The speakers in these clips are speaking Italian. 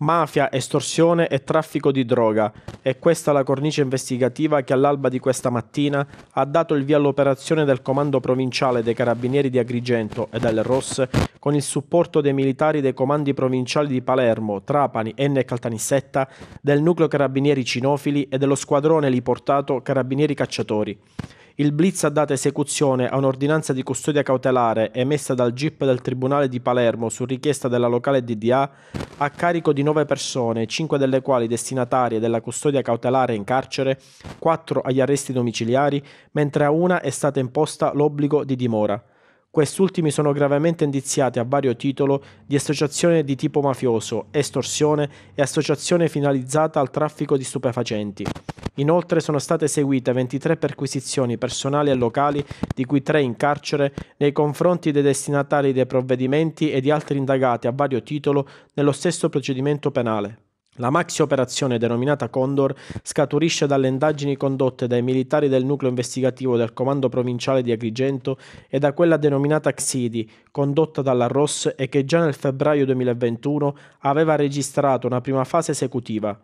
Mafia, estorsione e traffico di droga. È questa la cornice investigativa che all'alba di questa mattina ha dato il via all'operazione del Comando Provinciale dei Carabinieri di Agrigento e delle Rosse con il supporto dei militari dei comandi provinciali di Palermo, Trapani, Enne e Caltanissetta, del nucleo Carabinieri Cinofili e dello squadrone liportato Carabinieri Cacciatori. Il blitz ha dato esecuzione a un'ordinanza di custodia cautelare emessa dal GIP del Tribunale di Palermo su richiesta della locale DDA a carico di nove persone, cinque delle quali destinatarie della custodia cautelare in carcere, quattro agli arresti domiciliari, mentre a una è stata imposta l'obbligo di dimora. Quest'ultimi sono gravemente indiziati a vario titolo di associazione di tipo mafioso, estorsione e associazione finalizzata al traffico di stupefacenti. Inoltre sono state eseguite 23 perquisizioni personali e locali, di cui 3 in carcere, nei confronti dei destinatari dei provvedimenti e di altri indagati a vario titolo nello stesso procedimento penale. La maxi operazione denominata Condor scaturisce dalle indagini condotte dai militari del nucleo investigativo del comando provinciale di Agrigento e da quella denominata Xidi, condotta dalla ROS e che già nel febbraio 2021 aveva registrato una prima fase esecutiva.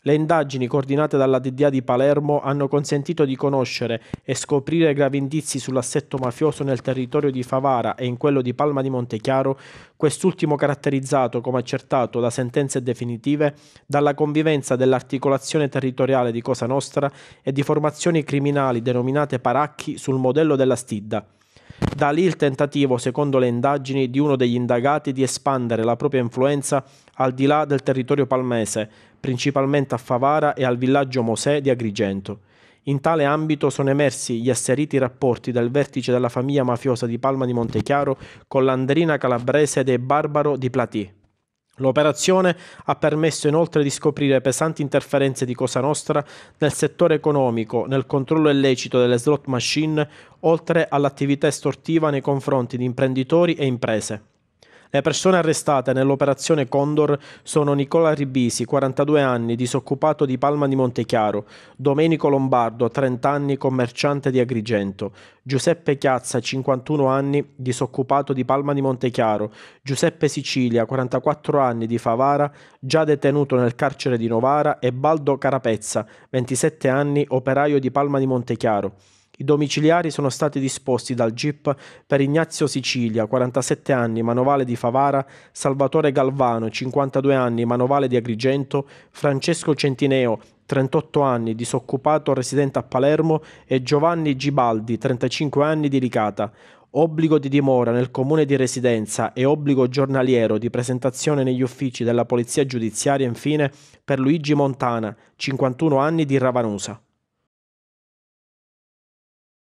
Le indagini coordinate dalla DDA di Palermo hanno consentito di conoscere e scoprire gravi indizi sull'assetto mafioso nel territorio di Favara e in quello di Palma di Montechiaro, quest'ultimo caratterizzato, come accertato da sentenze definitive, dalla convivenza dell'articolazione territoriale di Cosa Nostra e di formazioni criminali denominate paracchi sul modello della Stidda. Da lì il tentativo, secondo le indagini, di uno degli indagati di espandere la propria influenza al di là del territorio palmese, principalmente a Favara e al villaggio Mosè di Agrigento. In tale ambito sono emersi gli asseriti rapporti del vertice della famiglia mafiosa di Palma di Montechiaro con l'andrina calabrese dei Barbaro di Platì. L'operazione ha permesso inoltre di scoprire pesanti interferenze di Cosa Nostra nel settore economico, nel controllo illecito delle slot machine, oltre all'attività estortiva nei confronti di imprenditori e imprese. Le persone arrestate nell'operazione Condor sono Nicola Ribisi, 42 anni, disoccupato di Palma di Montechiaro, Domenico Lombardo, 30 anni, commerciante di Agrigento, Giuseppe Chiazza, 51 anni, disoccupato di Palma di Montechiaro, Giuseppe Sicilia, 44 anni, di Favara, già detenuto nel carcere di Novara e Baldo Carapezza, 27 anni, operaio di Palma di Montechiaro. I domiciliari sono stati disposti dal GIP per Ignazio Sicilia, 47 anni, manovale di Favara, Salvatore Galvano, 52 anni, manovale di Agrigento, Francesco Centineo, 38 anni, disoccupato residente a Palermo e Giovanni Gibaldi, 35 anni di Ricata. Obbligo di dimora nel comune di residenza e obbligo giornaliero di presentazione negli uffici della Polizia Giudiziaria infine per Luigi Montana, 51 anni di Ravanusa.